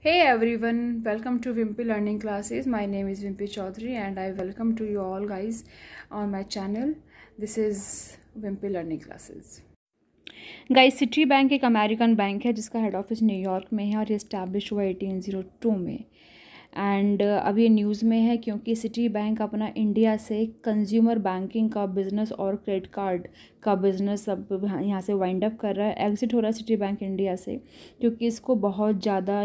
Hey everyone, welcome to Wimpy Learning Classes. My name is Wimpy Chaudhary and I welcome to you all guys on my channel. This is Wimpy Learning Classes. Guys Citibank एक American bank है जिसका head office New York में है और ये establish हुआ 1802 में and अब ये न्यूज़ में है क्योंकि सिटी बैंक अपना इंडिया से कंज्यूमर बैंकिंग का बिज़नेस और क्रेडिट कार्ड का बिज़नेस अब यहाँ से वाइंड अप कर रहा है एग्ज़िट हो रहा है सिटी बैंक इंडिया से क्योंकि इसको बहुत ज़्यादा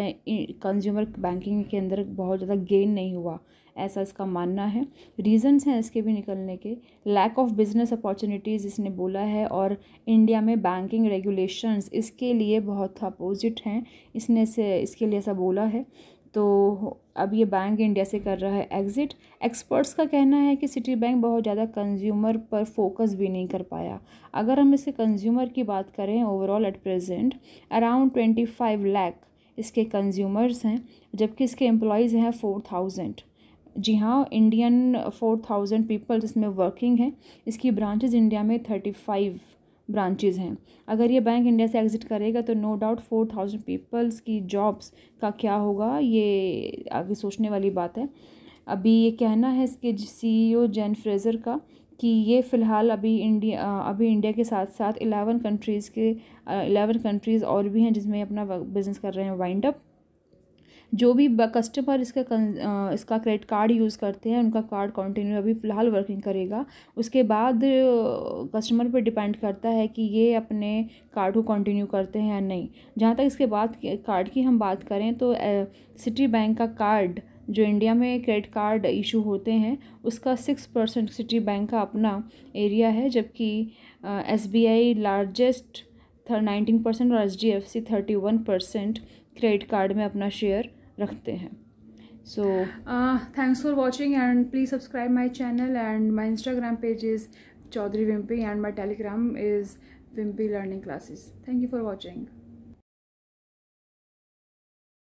कंज्यूमर बैंकिंग के अंदर बहुत ज़्यादा गेन नहीं हुआ ऐसा इसका मानना है रीजंस हैं इसके भी निकलने के लैक ऑफ बिजनेस अपॉर्चुनिटीज़ इसने बोला है और इंडिया में बैंकिंग रेगुलेशंस इसके लिए बहुत अपोजिट हैं इसने से इसके लिए ऐसा बोला है तो अब ये बैंक इंडिया से कर रहा है एग्ज़िट एक्सपर्ट्स का कहना है कि सिटी बैंक बहुत ज़्यादा कंज्यूमर पर फोकस भी नहीं कर पाया अगर हम इसके कंज्यूमर की बात करें overall at present around twenty five lakh इसके कंज्यूमर्स हैं जबकि इसके एम्प्लॉयज़ हैं फोर थाउजेंड जी हाँ इंडियन फोर थाउजेंड पीपल्स इसमें वर्किंग हैं इसकी ब्रांचेज़ इंडिया में थर्टी फाइव ब्रांचेज़ हैं अगर ये बैंक इंडिया से एग्ज़िट करेगा तो no doubt four thousand peoples की जॉब्स का क्या होगा ये आगे सोचने वाली बात है अभी ये कहना है इसके सी ई ओ जैन फ्रेज़र का कि ये फ़िलहाल अभी इंडिया अभी इंडिया के साथ साथ एलेवन कंट्रीज़ के एलेवन कंट्रीज़ और भी हैं जिसमें अपना बिज़नेस कर रहे हैं वाइंड अप जो भी कस्टमर इसका इसका क्रेडिट कार्ड यूज़ करते हैं उनका कार्ड कंटिन्यू अभी फ़िलहाल वर्किंग करेगा उसके बाद कस्टमर पर डिपेंड करता है कि ये अपने कार्ड को कंटिन्यू करते हैं या नहीं जहाँ तक इसके बाद कार्ड की हम बात करें तो सिटी बैंक का कार्ड जो इंडिया में क्रेडिट कार्ड इशू होते हैं उसका सिक्स परसेंट सिटी बैंक का अपना एरिया है जबकि S B I largest nineteen percent और H D F C thirty one percent credit card में अपना शेयर रखते हैं so thanks for watching and please subscribe my channel and my Instagram page is Chaudhary Wimpy and my Telegram is Wimpy learning classes thank you for watching